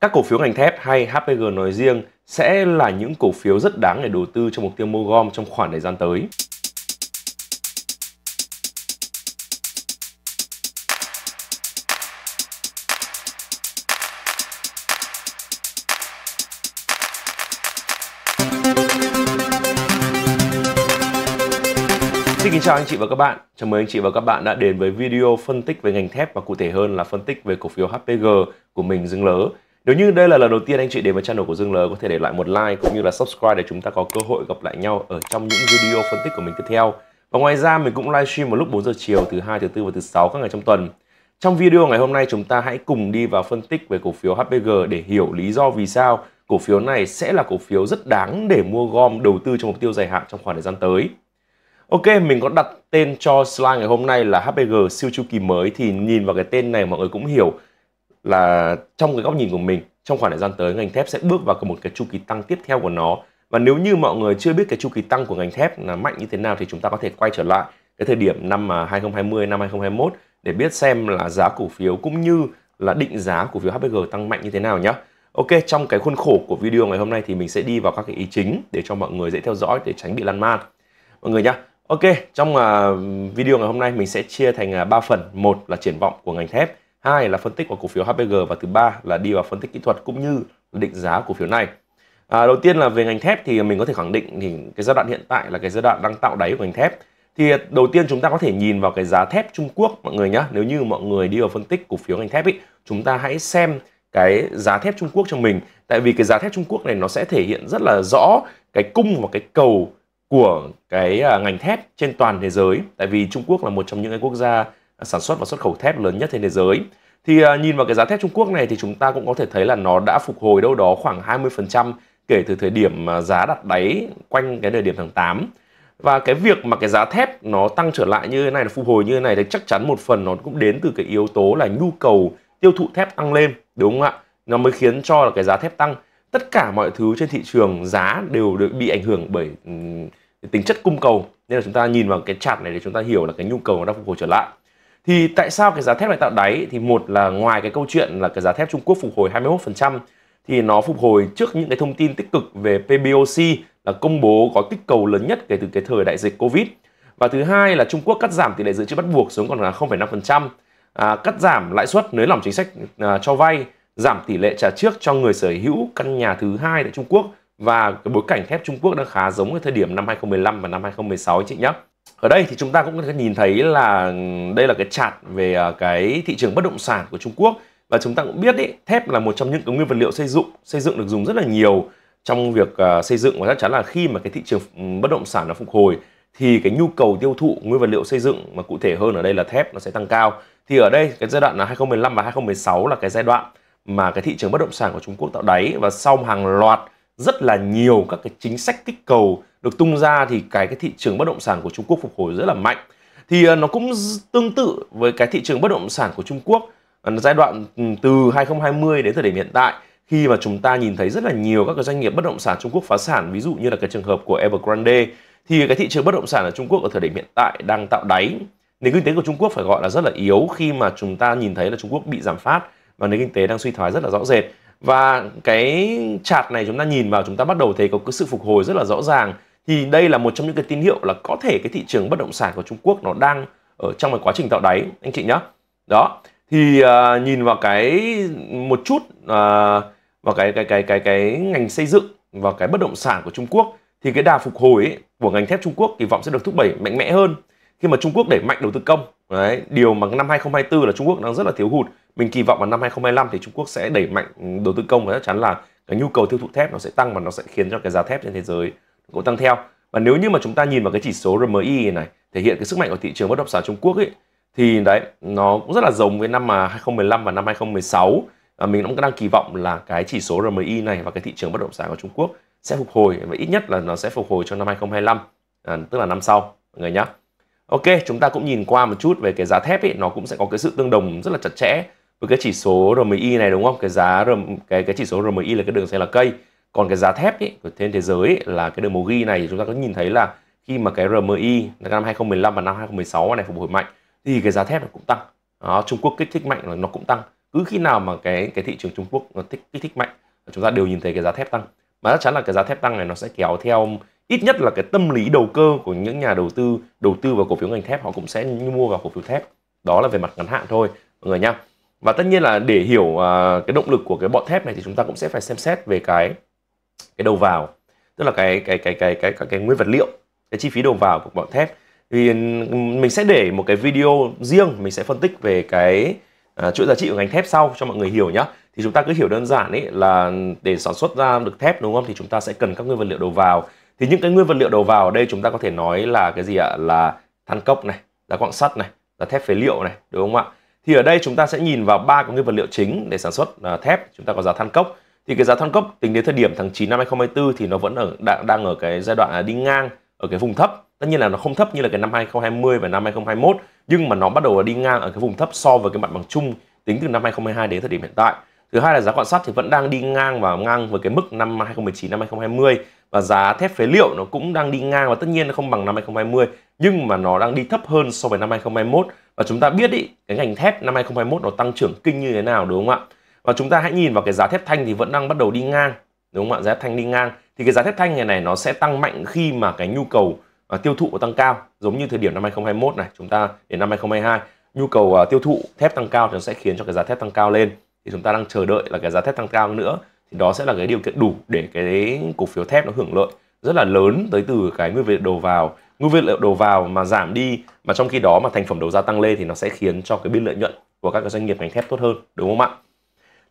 Các cổ phiếu ngành thép hay HPG nói riêng sẽ là những cổ phiếu rất đáng để đầu tư cho mục tiêu mua gom trong khoảng thời gian tới. Xin kính chào anh chị và các bạn. Chào mừng anh chị và các bạn đã đến với video phân tích về ngành thép và cụ thể hơn là phân tích về cổ phiếu HPG của mình Dương Lớ. Nếu như đây là lần đầu tiên anh chị đến với channel của Dương L có thể để lại một like cũng như là subscribe để chúng ta có cơ hội gặp lại nhau ở trong những video phân tích của mình tiếp theo. Và ngoài ra mình cũng livestream vào lúc 4 giờ chiều thứ hai, thứ tư và thứ sáu các ngày trong tuần. Trong video ngày hôm nay chúng ta hãy cùng đi vào phân tích về cổ phiếu HPG để hiểu lý do vì sao cổ phiếu này sẽ là cổ phiếu rất đáng để mua gom đầu tư cho mục tiêu dài hạn trong khoảng thời gian tới. Ok, mình có đặt tên cho slide ngày hôm nay là HPG siêu chu kỳ mới thì nhìn vào cái tên này mọi người cũng hiểu là trong cái góc nhìn của mình trong khoảng thời gian tới ngành thép sẽ bước vào một cái chu kỳ tăng tiếp theo của nó và nếu như mọi người chưa biết cái chu kỳ tăng của ngành thép là mạnh như thế nào thì chúng ta có thể quay trở lại cái thời điểm năm 2020 năm 2021 để biết xem là giá cổ phiếu cũng như là định giá cổ phiếu HPG tăng mạnh như thế nào nhé. Ok, trong cái khuôn khổ của video ngày hôm nay thì mình sẽ đi vào các cái ý chính để cho mọi người dễ theo dõi để tránh bị lăn man. Mọi người nhá. Ok, trong à, video ngày hôm nay mình sẽ chia thành 3 à, phần. Một là triển vọng của ngành thép, hai là phân tích của cổ phiếu HPG và thứ ba là đi vào phân tích kỹ thuật cũng như định giá cổ phiếu này. À, đầu tiên là về ngành thép thì mình có thể khẳng định thì cái giai đoạn hiện tại là cái giai đoạn đang tạo đáy của ngành thép. Thì đầu tiên chúng ta có thể nhìn vào cái giá thép Trung Quốc mọi người nhé. Nếu như mọi người đi vào phân tích cổ phiếu ngành thép ý, chúng ta hãy xem cái giá thép Trung Quốc cho mình. Tại vì cái giá thép Trung Quốc này nó sẽ thể hiện rất là rõ cái cung và cái cầu của cái à, ngành thép trên toàn thế giới. Tại vì Trung Quốc là một trong những cái quốc gia sản xuất và xuất khẩu thép lớn nhất trên thế giới. Thì à, nhìn vào cái giá thép Trung Quốc này thì chúng ta cũng có thể thấy là nó đã phục hồi đâu đó khoảng 20% kể từ thời điểm à, giá đặt đáy quanh cái thời điểm tháng 8. Và cái việc mà cái giá thép nó tăng trở lại như thế này, nó phục hồi như thế này thì chắc chắn một phần nó cũng đến từ cái yếu tố là nhu cầu tiêu thụ thép tăng lên, đúng không ạ? Nó mới khiến cho là cái giá thép tăng. Tất cả mọi thứ trên thị trường giá đều được bị ảnh hưởng bởi tính chất cung cầu. Nên là chúng ta nhìn vào cái chart này để chúng ta hiểu là cái nhu cầu nó đang phục hồi trở lại thì tại sao cái giá thép lại tạo đáy thì một là ngoài cái câu chuyện là cái giá thép Trung Quốc phục hồi 21% thì nó phục hồi trước những cái thông tin tích cực về PBOC là công bố có kích cầu lớn nhất kể từ cái thời đại dịch Covid và thứ hai là Trung Quốc cắt giảm tỷ lệ dự trữ bắt buộc xuống còn là 0,5% à, cắt giảm lãi suất nới lỏng chính sách à, cho vay giảm tỷ lệ trả trước cho người sở hữu căn nhà thứ hai tại Trung Quốc và cái bối cảnh thép Trung Quốc đang khá giống cái thời điểm năm 2015 và năm 2016 chị nhé ở đây thì chúng ta cũng có thể nhìn thấy là đây là cái chart về à, cái thị trường bất động sản của Trung Quốc và chúng ta cũng biết ý, thép là một trong những cái nguyên vật liệu xây dựng xây dựng được dùng rất là nhiều trong việc à, xây dựng và chắc chắn là khi mà cái thị trường bất động sản nó phục hồi thì cái nhu cầu tiêu thụ nguyên vật liệu xây dựng mà cụ thể hơn ở đây là thép nó sẽ tăng cao thì ở đây cái giai đoạn là 2015 và 2016 là cái giai đoạn mà cái thị trường bất động sản của Trung Quốc tạo đáy và sau hàng loạt rất là nhiều các cái chính sách kích cầu được tung ra thì cái cái thị trường bất động sản của Trung Quốc phục hồi rất là mạnh. Thì à, nó cũng tương tự với cái thị trường bất động sản của Trung Quốc à, giai đoạn từ 2020 đến thời điểm hiện tại khi mà chúng ta nhìn thấy rất là nhiều các cái doanh nghiệp bất động sản Trung Quốc phá sản, ví dụ như là cái trường hợp của Evergrande thì cái thị trường bất động sản ở Trung Quốc ở thời điểm hiện tại đang tạo đáy. Nền kinh tế của Trung Quốc phải gọi là rất là yếu khi mà chúng ta nhìn thấy là Trung Quốc bị giảm phát và nền kinh tế đang suy thoái rất là rõ rệt. Và cái chart này chúng ta nhìn vào chúng ta bắt đầu thấy có cái sự phục hồi rất là rõ ràng thì đây là một trong những cái tín hiệu là có thể cái thị trường bất động sản của Trung Quốc nó đang ở trong một quá trình tạo đáy anh chị nhé đó thì uh, nhìn vào cái một chút uh, vào cái cái cái cái cái ngành xây dựng và cái bất động sản của Trung Quốc thì cái đà phục hồi ấy, của ngành thép Trung Quốc kỳ vọng sẽ được thúc đẩy mạnh mẽ hơn khi mà Trung Quốc đẩy mạnh đầu tư công đấy điều mà năm 2024 là Trung Quốc đang rất là thiếu hụt mình kỳ vọng vào năm 2025 thì Trung Quốc sẽ đẩy mạnh đầu tư công và chắc chắn là cái nhu cầu tiêu thụ thép nó sẽ tăng và nó sẽ khiến cho cái giá thép trên thế giới cũng tăng theo và nếu như mà chúng ta nhìn vào cái chỉ số RMI này thể hiện cái sức mạnh của thị trường bất động sản Trung Quốc ấy thì đấy nó cũng rất là giống với năm mà 2015 và năm 2016 và mình cũng đang kỳ vọng là cái chỉ số RMI này và cái thị trường bất động sản của Trung Quốc sẽ phục hồi và ít nhất là nó sẽ phục hồi trong năm 2025 à, tức là năm sau mọi người nhé Ok, chúng ta cũng nhìn qua một chút về cái giá thép ấy, nó cũng sẽ có cái sự tương đồng rất là chặt chẽ với cái chỉ số RMI này đúng không? Cái giá cái cái chỉ số RMI là cái đường dây là cây còn cái giá thép ý, của trên thế giới ý, là cái đường màu ghi này chúng ta có nhìn thấy là khi mà cái RMI năm 2015 và năm 2016 này phục hồi mạnh thì cái giá thép nó cũng tăng đó, Trung Quốc kích thích mạnh là nó cũng tăng cứ khi nào mà cái cái thị trường Trung Quốc nó thích, kích thích mạnh chúng ta đều nhìn thấy cái giá thép tăng mà chắc chắn là cái giá thép tăng này nó sẽ kéo theo ít nhất là cái tâm lý đầu cơ của những nhà đầu tư đầu tư vào cổ phiếu ngành thép họ cũng sẽ mua vào cổ phiếu thép đó là về mặt ngắn hạn thôi mọi người nhá và tất nhiên là để hiểu uh, cái động lực của cái bọn thép này thì chúng ta cũng sẽ phải xem xét về cái cái đầu vào tức là cái cái cái cái cái cái, cái nguyên vật liệu cái chi phí đầu vào của bọn thép thì mình sẽ để một cái video riêng mình sẽ phân tích về cái à, chuỗi giá trị của ngành thép sau cho mọi người hiểu nhá thì chúng ta cứ hiểu đơn giản ấy là để sản xuất ra được thép đúng không thì chúng ta sẽ cần các nguyên vật liệu đầu vào thì những cái nguyên vật liệu đầu vào ở đây chúng ta có thể nói là cái gì ạ là than cốc này là quặng sắt này là thép phế liệu này đúng không ạ thì ở đây chúng ta sẽ nhìn vào ba cái nguyên vật liệu chính để sản xuất à, thép chúng ta có giá than cốc thì cái giá than cốc tính đến thời điểm tháng 9 năm 2024 thì nó vẫn ở đang, đang ở cái giai đoạn đi ngang ở cái vùng thấp tất nhiên là nó không thấp như là cái năm 2020 và năm 2021 nhưng mà nó bắt đầu đi ngang ở cái vùng thấp so với cái mặt bằng chung tính từ năm 2022 đến thời điểm hiện tại thứ hai là giá quạng sắt thì vẫn đang đi ngang và ngang với cái mức năm 2019 năm 2020 và giá thép phế liệu nó cũng đang đi ngang và tất nhiên nó không bằng năm 2020 nhưng mà nó đang đi thấp hơn so với năm 2021 và chúng ta biết ý, cái ngành thép năm 2021 nó tăng trưởng kinh như thế nào đúng không ạ và chúng ta hãy nhìn vào cái giá thép thanh thì vẫn đang bắt đầu đi ngang đúng không ạ giá thép thanh đi ngang thì cái giá thép thanh ngày này nó sẽ tăng mạnh khi mà cái nhu cầu uh, tiêu thụ tăng cao giống như thời điểm năm 2021 này chúng ta đến năm 2022 nhu cầu uh, tiêu thụ thép tăng cao thì nó sẽ khiến cho cái giá thép tăng cao lên thì chúng ta đang chờ đợi là cái giá thép tăng cao nữa thì đó sẽ là cái điều kiện đủ để cái cổ phiếu thép nó hưởng lợi rất là lớn tới từ cái nguyên liệu đầu vào nguyên liệu đầu vào mà giảm đi mà trong khi đó mà thành phẩm đầu ra tăng lên thì nó sẽ khiến cho cái biên lợi nhuận của các cái doanh nghiệp ngành thép tốt hơn đúng không ạ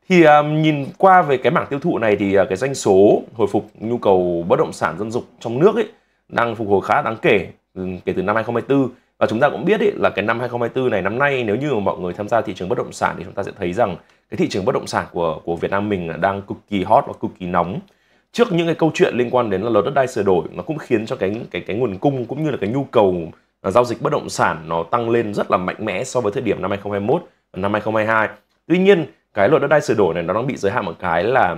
thì um, nhìn qua về cái mảng tiêu thụ này thì uh, cái doanh số hồi phục nhu cầu bất động sản dân dụng trong nước ấy đang phục hồi khá đáng kể ừ, kể từ năm 2024 và chúng ta cũng biết ấy, là cái năm 2024 này năm nay nếu như mà mọi người tham gia thị trường bất động sản thì chúng ta sẽ thấy rằng cái thị trường bất động sản của của Việt Nam mình đang cực kỳ hot và cực kỳ nóng trước những cái câu chuyện liên quan đến là luật đất đai sửa đổi nó cũng khiến cho cái cái cái nguồn cung cũng như là cái nhu cầu à, giao dịch bất động sản nó tăng lên rất là mạnh mẽ so với thời điểm năm 2021 và năm 2022 tuy nhiên cái luật đất đai sửa đổi này nó đang bị giới hạn một cái là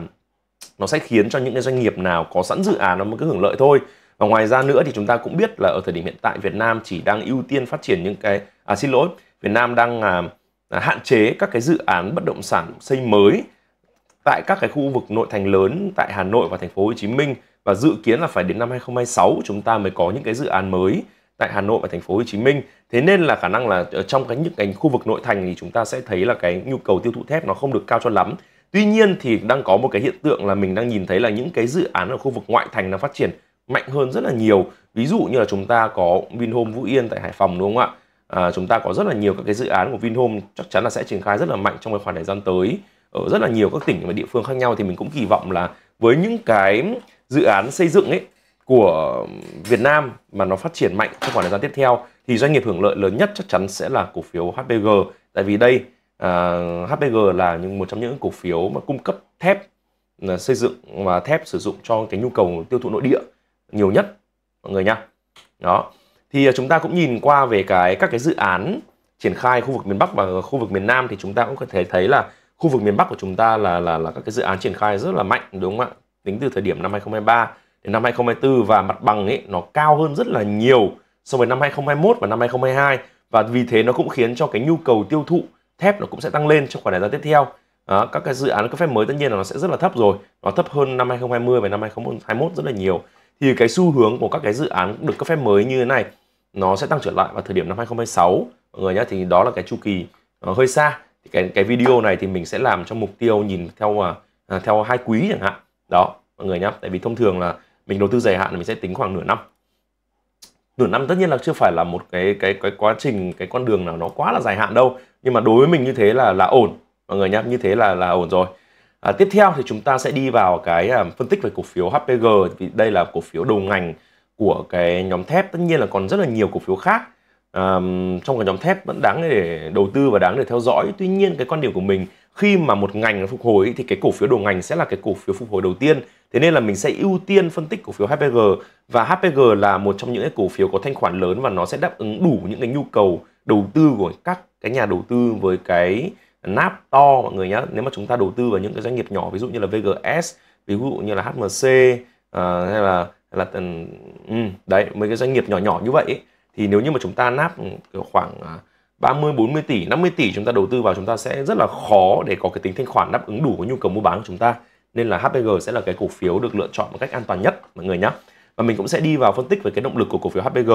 nó sẽ khiến cho những cái doanh nghiệp nào có sẵn dự án nó mới cứ hưởng lợi thôi và ngoài ra nữa thì chúng ta cũng biết là ở thời điểm hiện tại Việt Nam chỉ đang ưu tiên phát triển những cái à xin lỗi Việt Nam đang à, à hạn chế các cái dự án bất động sản xây mới tại các cái khu vực nội thành lớn tại Hà Nội và thành phố Hồ Chí Minh và dự kiến là phải đến năm 2026 chúng ta mới có những cái dự án mới tại Hà Nội và thành phố Hồ Chí Minh. Thế nên là khả năng là trong cái những cái khu vực nội thành thì chúng ta sẽ thấy là cái nhu cầu tiêu thụ thép nó không được cao cho lắm. Tuy nhiên thì đang có một cái hiện tượng là mình đang nhìn thấy là những cái dự án ở khu vực ngoại thành đang phát triển mạnh hơn rất là nhiều. Ví dụ như là chúng ta có Vinhome Vũ Yên tại Hải Phòng đúng không ạ? À, chúng ta có rất là nhiều các cái dự án của Vinhome chắc chắn là sẽ triển khai rất là mạnh trong cái khoảng thời gian tới ở rất là nhiều các tỉnh và địa phương khác nhau thì mình cũng kỳ vọng là với những cái dự án xây dựng ấy của Việt Nam mà nó phát triển mạnh trong khoảng thời gian tiếp theo thì doanh nghiệp hưởng lợi lớn nhất chắc chắn sẽ là cổ phiếu HPG tại vì đây uh, à, HPG là những một trong những cổ phiếu mà cung cấp thép uh, xây dựng và thép sử dụng cho cái nhu cầu tiêu thụ nội địa nhiều nhất mọi người nhá đó thì uh, chúng ta cũng nhìn qua về cái các cái dự án triển khai khu vực miền Bắc và khu vực miền Nam thì chúng ta cũng có thể thấy là khu vực miền Bắc của chúng ta là là là các cái dự án triển khai rất là mạnh đúng không ạ tính từ thời điểm năm 2023 năm 2024 và mặt bằng ấy nó cao hơn rất là nhiều so với năm 2021 và năm 2022 và vì thế nó cũng khiến cho cái nhu cầu tiêu thụ thép nó cũng sẽ tăng lên trong khoảng thời gian tiếp theo. À, các cái dự án cấp phép mới tất nhiên là nó sẽ rất là thấp rồi, nó thấp hơn năm 2020 và năm 2021 rất là nhiều. Thì cái xu hướng của các cái dự án được cấp phép mới như thế này nó sẽ tăng trở lại vào thời điểm năm 2026 mọi người nhé thì đó là cái chu kỳ uh, hơi xa thì cái cái video này thì mình sẽ làm cho mục tiêu nhìn theo uh, theo hai quý chẳng hạn đó mọi người nhé tại vì thông thường là mình đầu tư dài hạn thì mình sẽ tính khoảng nửa năm nửa năm tất nhiên là chưa phải là một cái cái cái quá trình cái con đường nào nó quá là dài hạn đâu nhưng mà đối với mình như thế là là ổn mọi người nhá như thế là là ổn rồi à, tiếp theo thì chúng ta sẽ đi vào cái à, phân tích về cổ phiếu HPG vì đây là cổ phiếu đầu ngành của cái nhóm thép tất nhiên là còn rất là nhiều cổ phiếu khác à, trong cái nhóm thép vẫn đáng để đầu tư và đáng để theo dõi tuy nhiên cái quan điểm của mình khi mà một ngành phục hồi thì cái cổ phiếu đầu ngành sẽ là cái cổ phiếu phục hồi đầu tiên Thế nên là mình sẽ ưu tiên phân tích cổ phiếu HPG và HPG là một trong những cái cổ phiếu có thanh khoản lớn và nó sẽ đáp ứng đủ những cái nhu cầu đầu tư của các cái nhà đầu tư với cái nắp to mọi người nhé. Nếu mà chúng ta đầu tư vào những cái doanh nghiệp nhỏ ví dụ như là VGS, ví dụ như là HMC à, ờ, hay là là tần ừ, đấy mấy cái doanh nghiệp nhỏ nhỏ như vậy ấy, thì nếu như mà chúng ta nắp khoảng 30 ờ, 40 tỷ, 50 tỷ chúng ta đầu tư vào chúng ta sẽ rất là khó để có cái tính thanh khoản đáp ứng đủ cái nhu cầu mua bán của chúng ta nên là HPG sẽ là cái cổ phiếu được lựa chọn một cách an toàn nhất mọi người nhé và mình cũng sẽ đi vào phân tích về cái động lực của cổ phiếu HPG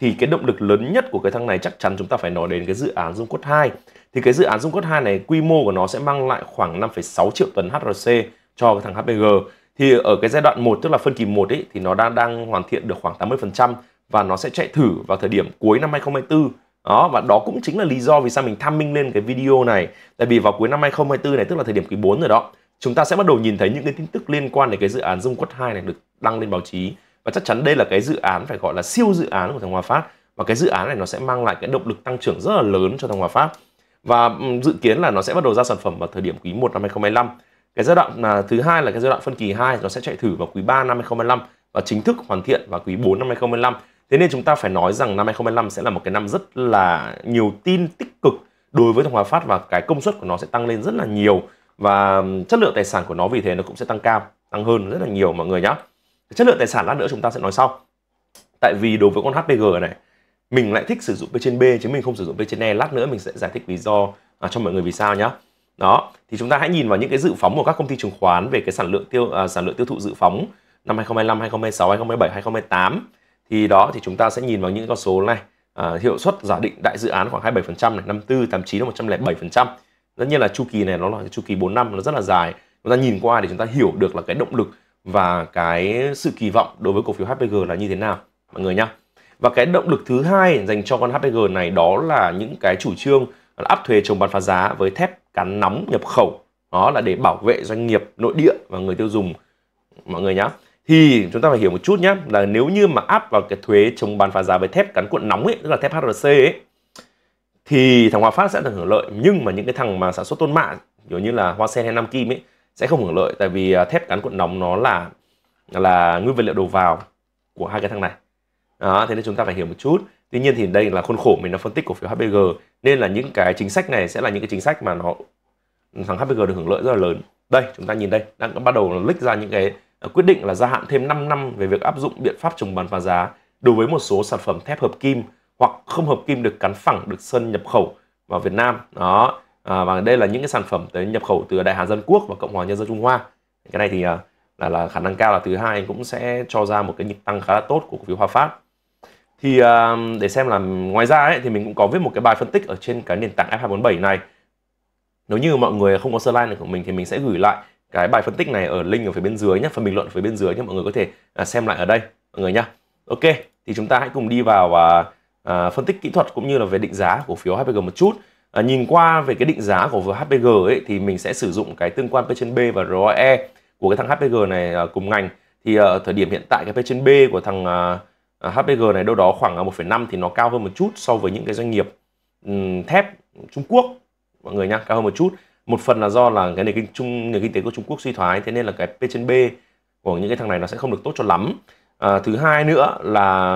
thì cái động lực lớn nhất của cái thằng này chắc chắn chúng ta phải nói đến cái dự án Dung Quất 2 thì cái dự án Dung Quất 2 này quy mô của nó sẽ mang lại khoảng 5,6 triệu tấn HRC cho cái thằng HPG thì ở cái giai đoạn 1 tức là phân kỳ 1 ấy thì nó đang đang hoàn thiện được khoảng 80% và nó sẽ chạy thử vào thời điểm cuối năm 2024 đó và đó cũng chính là lý do vì sao mình tham minh lên cái video này tại vì vào cuối năm 2024 này tức là thời điểm quý 4 rồi đó chúng ta sẽ bắt đầu nhìn thấy những cái tin tức liên quan đến cái dự án Dung Quất 2 này được đăng lên báo chí và chắc chắn đây là cái dự án phải gọi là siêu dự án của thằng Hòa Phát và cái dự án này nó sẽ mang lại cái động lực tăng trưởng rất là lớn cho thằng Hòa Phát và dự kiến là nó sẽ bắt đầu ra sản phẩm vào thời điểm quý 1 năm 2025 cái giai đoạn là thứ hai là cái giai đoạn phân kỳ 2 nó sẽ chạy thử vào quý 3 năm 2025 và chính thức hoàn thiện vào quý 4 năm 2025 thế nên chúng ta phải nói rằng năm 2025 sẽ là một cái năm rất là nhiều tin tích cực đối với thằng Hòa Phát và cái công suất của nó sẽ tăng lên rất là nhiều và chất lượng tài sản của nó vì thế nó cũng sẽ tăng cao tăng hơn rất là nhiều mọi người nhá chất lượng tài sản lát nữa chúng ta sẽ nói sau tại vì đối với con HPG này mình lại thích sử dụng P trên B chứ mình không sử dụng P trên E lát nữa mình sẽ giải thích lý do à, cho mọi người vì sao nhá đó thì chúng ta hãy nhìn vào những cái dự phóng của các công ty chứng khoán về cái sản lượng tiêu à, sản lượng tiêu thụ dự phóng năm 2025, 2026, 2027, 2028 thì đó thì chúng ta sẽ nhìn vào những con số này à, hiệu suất giả định đại dự án khoảng 27% này, 54, 89 107% tất nhiên là chu kỳ này nó là chu kỳ 4 năm nó rất là dài chúng ta nhìn qua để chúng ta hiểu được là cái động lực và cái sự kỳ vọng đối với cổ phiếu HPG là như thế nào mọi người nhá và cái động lực thứ hai dành cho con HPG này đó là những cái chủ trương là áp thuế chống bán phá giá với thép cán nóng nhập khẩu đó là để bảo vệ doanh nghiệp nội địa và người tiêu dùng mọi người nhá thì chúng ta phải hiểu một chút nhá là nếu như mà áp vào cái thuế chống bán phá giá với thép cán cuộn nóng ấy tức là thép HRC ấy thì thằng Hòa Phát sẽ được hưởng lợi nhưng mà những cái thằng mà sản xuất tôn mạ kiểu như là Hoa Sen hay Nam Kim ấy sẽ không hưởng lợi tại vì à, thép cán cuộn nóng nó là là nguyên vật liệu đầu vào của hai cái thằng này đó, thế nên chúng ta phải hiểu một chút tuy nhiên thì đây là khuôn khổ mình nó phân tích cổ phiếu HPG nên là những cái chính sách này sẽ là những cái chính sách mà nó thằng HPG được hưởng lợi rất là lớn đây chúng ta nhìn đây đang bắt đầu lích ra những cái à, quyết định là gia hạn thêm 5 năm về việc áp dụng biện pháp chống bán phá giá đối với một số sản phẩm thép hợp kim hoặc không hợp kim được cắn phẳng được sơn nhập khẩu vào Việt Nam đó à, và đây là những cái sản phẩm tới nhập khẩu từ Đại Hàn Dân Quốc và Cộng hòa Nhân dân Trung Hoa cái này thì à, là là khả năng cao là thứ hai cũng sẽ cho ra một cái nhịp tăng khá là tốt của cổ phiếu Hoa Phát thì à, để xem là ngoài ra ấy, thì mình cũng có viết một cái bài phân tích ở trên cái nền tảng F247 này nếu như mọi người không có slide này của mình thì mình sẽ gửi lại cái bài phân tích này ở link ở phía bên dưới nhé phần bình luận ở phía bên dưới nhé mọi người có thể à, xem lại ở đây mọi người nhá ok thì chúng ta hãy cùng đi vào và À, phân tích kỹ thuật cũng như là về định giá cổ phiếu HPG một chút à, nhìn qua về cái định giá của HPG ấy thì mình sẽ sử dụng cái tương quan P trên B và ROE của cái thằng HPG này à, cùng ngành thì à, thời điểm hiện tại cái P trên B của thằng à, à HPG này đâu đó khoảng 1,5 thì nó cao hơn một chút so với những cái doanh nghiệp um, thép Trung Quốc mọi người nhá cao hơn một chút một phần là do là cái nền kinh trung nền kinh tế của Trung Quốc suy thoái thế nên là cái P trên B của những cái thằng này nó sẽ không được tốt cho lắm à, thứ hai nữa là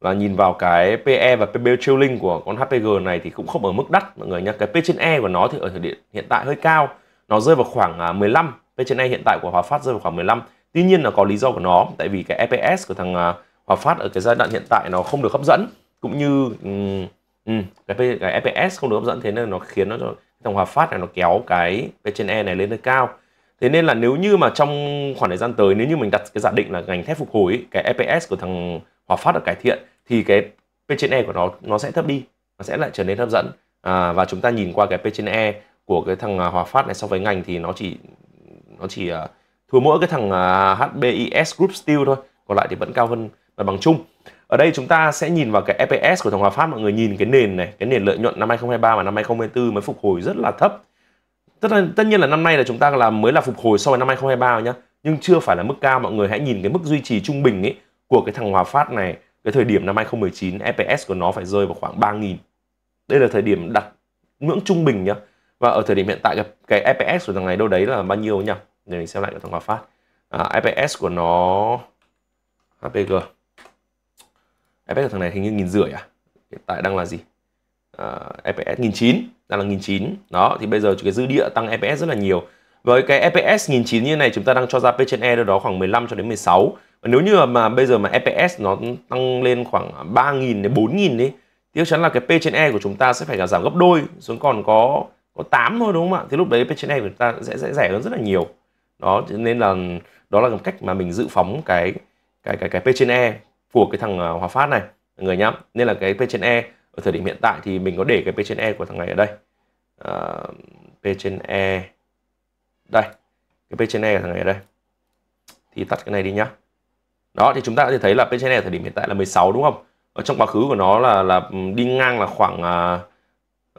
là nhìn vào cái PE và PB trailing của con HPG này thì cũng không ở mức đắt mọi người nhé. Cái P trên E của nó thì ở thời điểm hiện tại hơi cao. Nó rơi vào khoảng 15. À, P trên E hiện tại của Hòa Phát rơi vào khoảng 15. Tuy nhiên là có lý do của nó tại vì cái EPS của thằng à, Hòa Phát ở cái giai đoạn hiện tại nó không được hấp dẫn cũng như um, um, cái, P, cái EPS không được hấp dẫn thế nên nó khiến nó thằng Hòa Phát này nó kéo cái P trên E này lên hơi cao. Thế nên là nếu như mà trong khoảng thời gian tới nếu như mình đặt cái giả định là ngành thép phục hồi ấy, cái EPS của thằng hoặc phát được cải thiện thì cái P trên E của nó nó sẽ thấp đi nó sẽ lại trở nên hấp dẫn à, và chúng ta nhìn qua cái P trên E của cái thằng à, Hòa Phát này so với ngành thì nó chỉ nó chỉ à, thua mỗi cái thằng à, HBIS Group Steel thôi còn lại thì vẫn cao hơn mặt bằng chung ở đây chúng ta sẽ nhìn vào cái EPS của thằng Hòa Phát mọi người nhìn cái nền này cái nền lợi nhuận năm 2023 và năm 2024 mới phục hồi rất là thấp tất nhiên tất nhiên là năm nay là chúng ta là mới là phục hồi so với năm 2023 nhá nhưng chưa phải là mức cao mọi người hãy nhìn cái mức duy trì trung bình ấy của cái thằng Hòa Phát này cái thời điểm năm 2019 EPS của nó phải rơi vào khoảng 3.000 đây là thời điểm đặt ngưỡng trung bình nhá và ở thời điểm hiện tại cái, cái EPS của thằng này đâu đấy là bao nhiêu nhỉ để mình xem lại của thằng Hòa Phát à, EPS của nó HPG EPS của thằng này hình như nghìn rưỡi à hiện tại đang là gì à, EPS nghìn chín đang là nghìn chín đó thì bây giờ cái dư địa tăng EPS rất là nhiều với cái EPS nghìn chín như này chúng ta đang cho ra P trên E đâu đó khoảng 15 cho đến 16 và nếu như mà, bây giờ mà EPS nó tăng lên khoảng 3.000 đến 4.000 đi thì chắc chắn là cái P trên E của chúng ta sẽ phải giảm gấp đôi xuống còn có có 8 thôi đúng không ạ thì lúc đấy P trên E của chúng ta sẽ, sẽ rẻ hơn rất là nhiều đó nên là đó là một cách mà mình dự phóng cái cái cái cái P trên E của cái thằng à, Hòa Phát này người nhá nên là cái P trên E ở thời điểm hiện tại thì mình có để cái P trên E của thằng này ở đây uh, P trên E đây cái P trên E của thằng này ở đây thì tắt cái này đi nhá đó thì chúng ta có thể thấy là PCN ở thời điểm hiện tại là 16 đúng không ở trong quá khứ của nó là là ừ, đi ngang là khoảng à,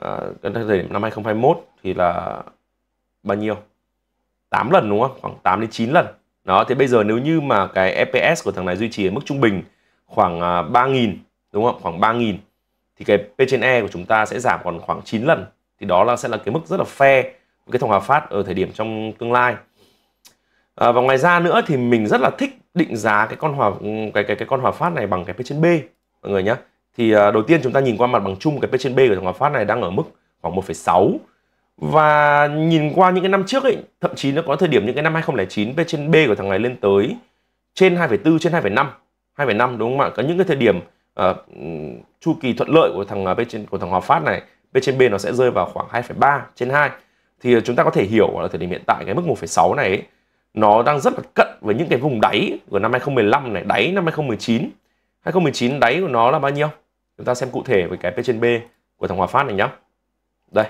à, thời điểm năm 2021 thì là bao nhiêu 8 lần đúng không khoảng 8 đến 9 lần đó thì bây giờ nếu như mà cái EPS của thằng này duy trì ở mức trung bình khoảng à, 3.000 đúng không khoảng 3.000 thì cái P trên E của chúng ta sẽ giảm còn khoảng 9 lần thì đó là sẽ là cái mức rất là fair cái thòng hòa phát ở thời điểm trong tương lai à, và ngoài ra nữa thì mình rất là thích định giá cái con hòa cái cái cái con hòa phát này bằng cái P trên B mọi người nhé thì uh, đầu tiên chúng ta nhìn qua mặt bằng chung cái P trên B của thằng hòa phát này đang ở mức khoảng 1,6 và nhìn qua những cái năm trước ấy thậm chí nó có thời điểm những cái năm 2009 P trên B của thằng này lên tới trên 2,4 trên 2,5 2,5 đúng không ạ có những cái thời điểm uh, chu kỳ thuận lợi của thằng à, P trên của thằng hòa phát này P trên B nó sẽ rơi vào khoảng 2,3 trên 2 thì chúng ta có thể hiểu là thời điểm hiện tại cái mức 1,6 này ấy, nó đang rất là cận với những cái vùng đáy của năm 2015 này, đáy năm 2019. 2019 đáy của nó là bao nhiêu? Chúng ta xem cụ thể với cái P trên B của thằng Hòa Phát này nhá. Đây.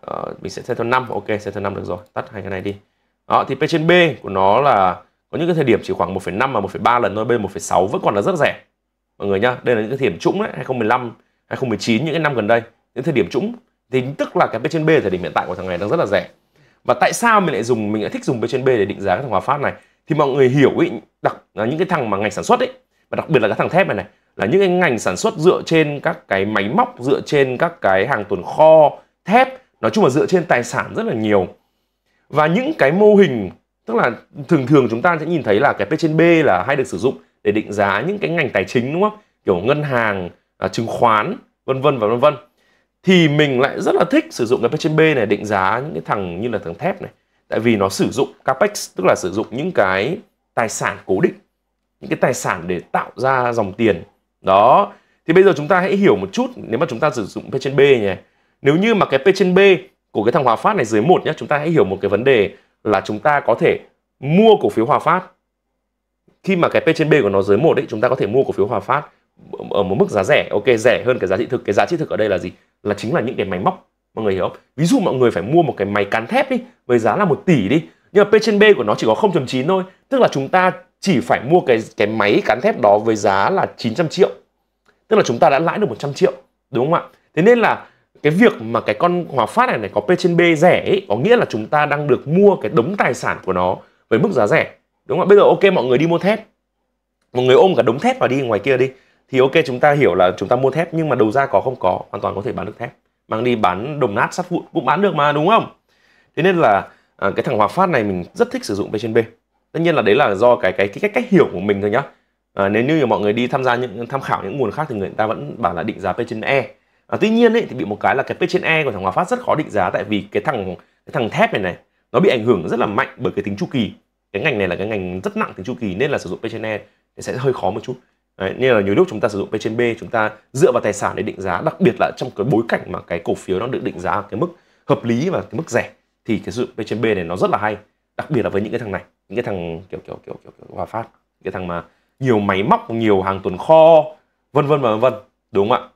Ờ, mình sẽ set cho 5, ok, set cho 5 được rồi, tắt hai cái này đi. Đó, thì P trên B của nó là có những cái thời điểm chỉ khoảng 1,5 và 1,3 lần thôi, bây 1,6 vẫn còn là rất rẻ. Mọi người nhá, đây là những cái thời điểm trũng đấy, 2015, 2019 những cái năm gần đây, những thời điểm trũng thì tức là cái P trên B thời điểm hiện tại của thằng này đang rất là rẻ và tại sao mình lại dùng mình lại thích dùng P/B để định giá các thằng hòa phát này thì mọi người hiểu ý, đặc à, những cái thằng mà ngành sản xuất ấy và đặc biệt là các thằng thép này này là những cái ngành sản xuất dựa trên các cái máy móc dựa trên các cái hàng tồn kho thép nói chung là dựa trên tài sản rất là nhiều và những cái mô hình tức là thường thường chúng ta sẽ nhìn thấy là cái P trên B là hay được sử dụng để định giá những cái ngành tài chính đúng không kiểu ngân hàng à, chứng khoán vân vân và vân vân thì mình lại rất là thích sử dụng cái bên trên B này định giá những cái thằng như là thằng thép này tại vì nó sử dụng capex tức là sử dụng những cái tài sản cố định những cái tài sản để tạo ra dòng tiền đó thì bây giờ chúng ta hãy hiểu một chút nếu mà chúng ta sử dụng P trên B nhỉ nếu như mà cái P trên B của cái thằng Hòa Phát này dưới một nhé chúng ta hãy hiểu một cái vấn đề là chúng ta có thể mua cổ phiếu Hòa Phát khi mà cái P trên B của nó dưới một đấy chúng ta có thể mua cổ phiếu Hòa Phát ở một mức giá rẻ ok rẻ hơn cái giá trị thực cái giá trị thực ở đây là gì là chính là những cái máy móc mọi người hiểu không ví dụ mọi người phải mua một cái máy cán thép đi với giá là một tỷ đi nhưng mà p trên b của nó chỉ có 0.9 thôi tức là chúng ta chỉ phải mua cái cái máy cán thép đó với giá là 900 triệu tức là chúng ta đã lãi được 100 triệu đúng không ạ thế nên là cái việc mà cái con hòa phát này này có p trên b rẻ ấy, có nghĩa là chúng ta đang được mua cái đống tài sản của nó với mức giá rẻ đúng không ạ bây giờ ok mọi người đi mua thép mọi người ôm cả đống thép vào đi ngoài kia đi thì ok chúng ta hiểu là chúng ta mua thép nhưng mà đầu ra có không có hoàn toàn có thể bán được thép mang đi bán đồng nát sắt vụn cũng bán được mà đúng không thế nên là à, cái thằng hòa phát này mình rất thích sử dụng p trên b tất nhiên là đấy là do cái cái cái cách cách hiểu của mình thôi nhá à, nếu như mọi người đi tham gia những tham khảo những nguồn khác thì người ta vẫn bảo là định giá p trên e à, tuy nhiên ấy, thì bị một cái là cái p trên e của thằng hòa phát rất khó định giá tại vì cái thằng cái thằng thép này này nó bị ảnh hưởng rất là mạnh bởi cái tính chu kỳ cái ngành này là cái ngành rất nặng tính chu kỳ nên là sử dụng p trên e sẽ hơi khó một chút Đấy, nên là nhiều lúc chúng ta sử dụng P trên B chúng ta dựa vào tài sản để định giá đặc biệt là trong cái bối cảnh mà cái cổ phiếu nó được định giá ở cái mức hợp lý và cái mức rẻ thì cái sử dụng P trên B này nó rất là hay đặc biệt là với những cái thằng này những cái thằng kiểu kiểu kiểu kiểu, kiểu Hòa Phát cái thằng mà nhiều máy móc nhiều hàng tồn kho vân vân và vân vân đúng không ạ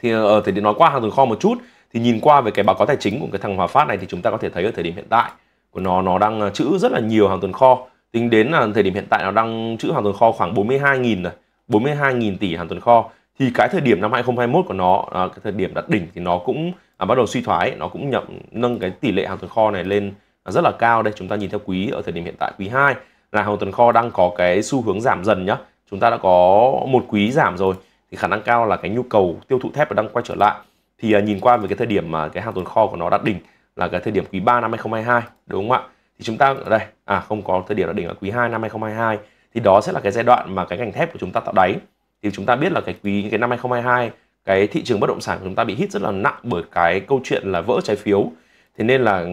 thì ở thời điểm nói qua hàng tồn kho một chút thì nhìn qua về cái báo cáo tài chính của cái thằng Hòa Phát này thì chúng ta có thể thấy ở thời điểm hiện tại của nó nó đang ờ, chữ rất là nhiều hàng tồn kho tính đến là thời điểm hiện tại nó đang trữ hàng tồn kho khoảng 42.000 rồi 42.000 tỷ hàng tồn kho thì cái thời điểm năm 2021 của nó à, cái thời điểm đặt đỉnh thì nó cũng à, bắt đầu suy thoái nó cũng nhậm nâng cái tỷ lệ hàng tồn kho này lên à, rất là cao đây chúng ta nhìn theo quý ở thời điểm hiện tại quý 2 là hàng tồn kho đang có cái xu hướng giảm dần nhá chúng ta đã có một quý giảm rồi thì khả năng cao là cái nhu cầu tiêu thụ thép đang quay trở lại thì à, nhìn qua về cái thời điểm mà cái hàng tồn kho của nó đạt đỉnh là cái thời điểm quý 3 năm 2022 đúng không ạ thì chúng ta ở đây à không có thời điểm là đỉnh ở quý 2 năm 2022 thì đó sẽ là cái giai đoạn mà cái ngành thép của chúng ta tạo đáy thì chúng ta biết là cái quý cái năm 2022 cái thị trường bất động sản của chúng ta bị hit rất là nặng bởi cái câu chuyện là vỡ trái phiếu thế nên là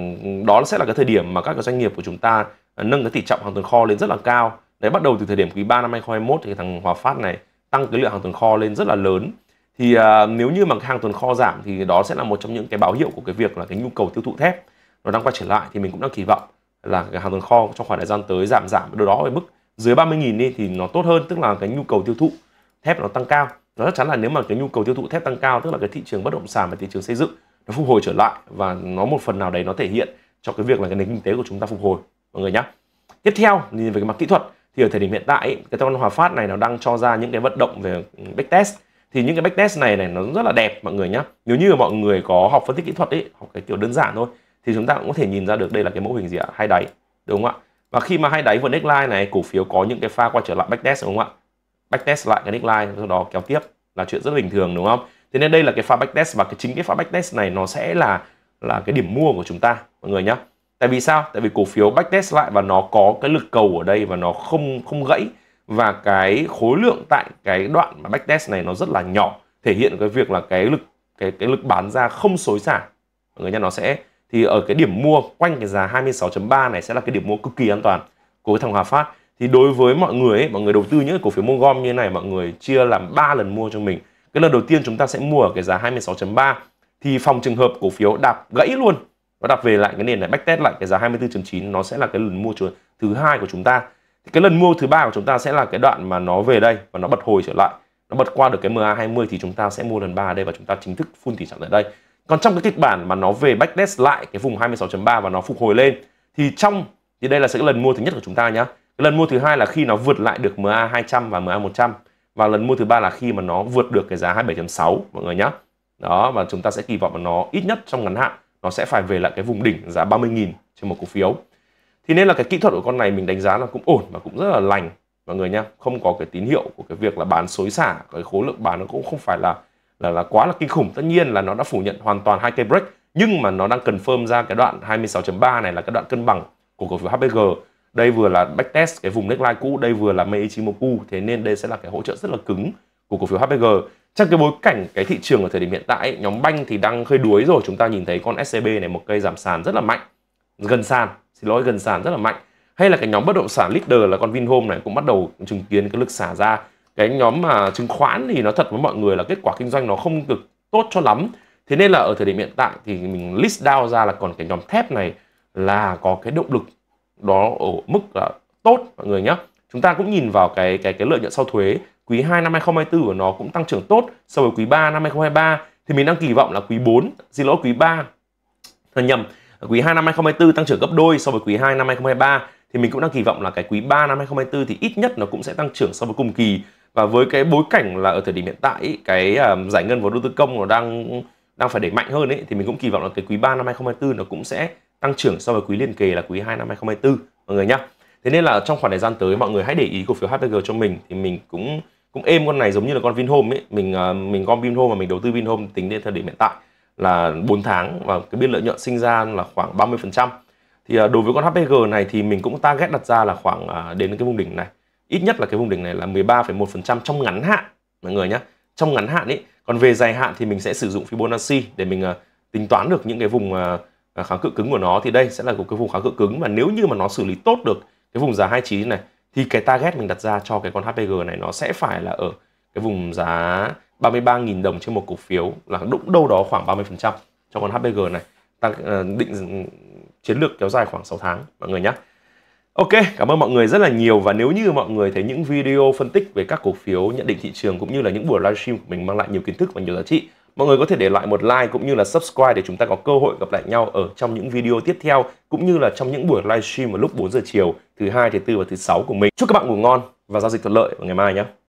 đó sẽ là cái thời điểm mà các cái doanh nghiệp của chúng ta à, nâng cái tỷ trọng hàng tồn kho lên rất là cao đấy bắt đầu từ thời điểm quý 3 năm 2021 thì thằng Hòa Phát này tăng cái lượng hàng tồn kho lên rất là lớn thì à, nếu như mà cái hàng tồn kho giảm thì đó sẽ là một trong những cái báo hiệu của cái việc là cái nhu cầu tiêu thụ thép nó đang quay trở lại thì mình cũng đang kỳ vọng là cái hàng tồn kho trong khoảng thời gian tới giảm giảm đâu đó ở mức dưới 30.000 đi thì nó tốt hơn tức là cái nhu cầu tiêu thụ thép nó tăng cao nó chắc chắn là nếu mà cái nhu cầu tiêu thụ thép tăng cao tức là cái thị trường bất động sản và thị trường xây dựng nó phục hồi trở lại và nó một phần nào đấy nó thể hiện cho cái việc là cái nền kinh tế của chúng ta phục hồi mọi người nhé tiếp theo nhìn về cái mặt kỹ thuật thì ở thời điểm hiện tại cái con hòa phát này nó đang cho ra những cái vận động về ừ, backtest thì những cái backtest này này nó rất là đẹp mọi người nhé nếu như mọi người có học phân tích kỹ thuật ấy học cái kiểu đơn giản thôi thì chúng ta cũng có thể nhìn ra được đây là cái mô hình gì ạ hai đáy đúng không ạ và khi mà hai đáy vượt neckline này cổ phiếu có những cái pha quay trở lại backtest đúng không ạ backtest lại cái neckline sau đó kéo tiếp là chuyện rất bình thường đúng không thế nên đây là cái pha backtest và cái chính cái pha backtest này nó sẽ là là cái điểm mua của chúng ta mọi người nhé tại vì sao tại vì cổ phiếu backtest lại và nó có cái lực cầu ở đây và nó không không gãy và cái khối lượng tại cái đoạn mà backtest này nó rất là nhỏ thể hiện cái việc là cái lực cái cái lực bán ra không xối xả mọi người nhé nó sẽ thì ở cái điểm mua quanh cái giá 26.3 này sẽ là cái điểm mua cực kỳ an toàn của cái thằng Hòa Phát thì đối với mọi người ấy, mọi người đầu tư những cổ phiếu mua gom như thế này mọi người chia làm 3 lần mua cho mình cái lần đầu tiên chúng ta sẽ mua ở cái giá 26.3 thì phòng trường hợp cổ phiếu đạp gãy luôn nó đạp về lại cái nền này backtest lại cái giá 24.9 nó sẽ là cái lần mua thứ hai của chúng ta thì cái lần mua thứ ba của chúng ta sẽ là cái đoạn mà nó về đây và nó bật hồi trở lại nó bật qua được cái MA20 thì chúng ta sẽ mua lần ba ở đây và chúng ta chính thức full tỷ trọng tại đây còn trong cái kịch bản mà nó về backtest lại cái vùng 26.3 và nó phục hồi lên thì trong thì đây là sẽ lần mua thứ nhất của chúng ta nhá cái lần mua thứ hai là khi nó vượt lại được MA 200 và MA 100 và lần mua thứ ba là khi mà nó vượt được cái giá 27.6 mọi người nhá đó và chúng ta sẽ kỳ vọng là nó ít nhất trong ngắn hạn nó sẽ phải về lại cái vùng đỉnh giá 30.000 trên một cổ phiếu thì nên là cái kỹ thuật của con này mình đánh giá là cũng ổn và cũng rất là lành mọi người nhá không có cái tín hiệu của cái việc là bán xối xả cái khối lượng bán nó cũng không phải là là là quá là kinh khủng tất nhiên là nó đã phủ nhận hoàn toàn hai cây break nhưng mà nó đang cần confirm ra cái đoạn 26.3 này là cái đoạn cân bằng của cổ phiếu HPG đây vừa là backtest cái vùng neckline cũ đây vừa là Meiichi Moku thế nên đây sẽ là cái hỗ trợ rất là cứng của cổ phiếu HPG trong cái bối cảnh cái thị trường ở thời điểm hiện tại nhóm banh thì đang hơi đuối rồi chúng ta nhìn thấy con SCB này một cây giảm sàn rất là mạnh gần sàn xin lỗi gần sàn rất là mạnh hay là cái nhóm bất động sản leader là con Vinhome này cũng bắt đầu chứng kiến cái lực xả ra cái nhóm mà chứng khoán thì nó thật với mọi người là kết quả kinh doanh nó không được tốt cho lắm thế nên là ở thời điểm hiện tại thì mình list down ra là còn cái nhóm thép này là có cái động lực đó ở mức là tốt mọi người nhé chúng ta cũng nhìn vào cái cái cái lợi nhuận sau thuế quý 2 năm 2024 của nó cũng tăng trưởng tốt so với quý 3 năm 2023 thì mình đang kỳ vọng là quý 4 xin lỗi quý 3 là nhầm quý 2 năm 2024 tăng trưởng gấp đôi so với quý 2 năm 2023 thì mình cũng đang kỳ vọng là cái quý 3 năm 2024 thì ít nhất nó cũng sẽ tăng trưởng so với cùng kỳ và với cái bối cảnh là ở thời điểm hiện tại ý, cái um, giải ngân vốn đầu tư công nó đang đang phải đẩy mạnh hơn ấy thì mình cũng kỳ vọng là cái quý 3 năm 2024 nó cũng sẽ tăng trưởng so với quý liên kề là quý 2 năm 2024 mọi người nhá. Thế nên là trong khoảng thời gian tới mọi người hãy để ý cổ phiếu HPG cho mình thì mình cũng cũng êm con này giống như là con Vinhome ấy, mình uh, mình gom Vinhome và mình đầu tư Vinhome tính đến thời điểm hiện tại là 4 tháng và cái biên lợi nhuận sinh ra là khoảng 30%. Thì uh, đối với con HPG này thì mình cũng target đặt ra là khoảng uh, đến cái vùng đỉnh này ít nhất là cái vùng đỉnh này là 13,1% trong ngắn hạn mọi người nhé trong ngắn hạn ấy còn về dài hạn thì mình sẽ sử dụng Fibonacci để mình uh, tính toán được những cái vùng uh, kháng cự cứng của nó thì đây sẽ là một cái vùng kháng cự cứng và nếu như mà nó xử lý tốt được cái vùng giá 29 này thì cái target mình đặt ra cho cái con HPG này nó sẽ phải là ở cái vùng giá 33.000 đồng trên một cổ phiếu là đúng đâu đó khoảng 30% cho con HPG này tăng định ừ, chiến lược kéo dài khoảng 6 tháng mọi người nhé Ok, cảm ơn mọi người rất là nhiều và nếu như mọi người thấy những video phân tích về các cổ phiếu, nhận định thị trường cũng như là những buổi livestream của mình mang lại nhiều kiến thức và nhiều giá trị, mọi người có thể để lại một like cũng như là subscribe để chúng ta có cơ hội gặp lại nhau ở trong những video tiếp theo cũng như là trong những buổi livestream vào lúc 4 giờ chiều thứ hai, thứ tư và thứ sáu của mình. Chúc các bạn ngủ ngon và giao dịch thuận lợi vào ngày mai nhé.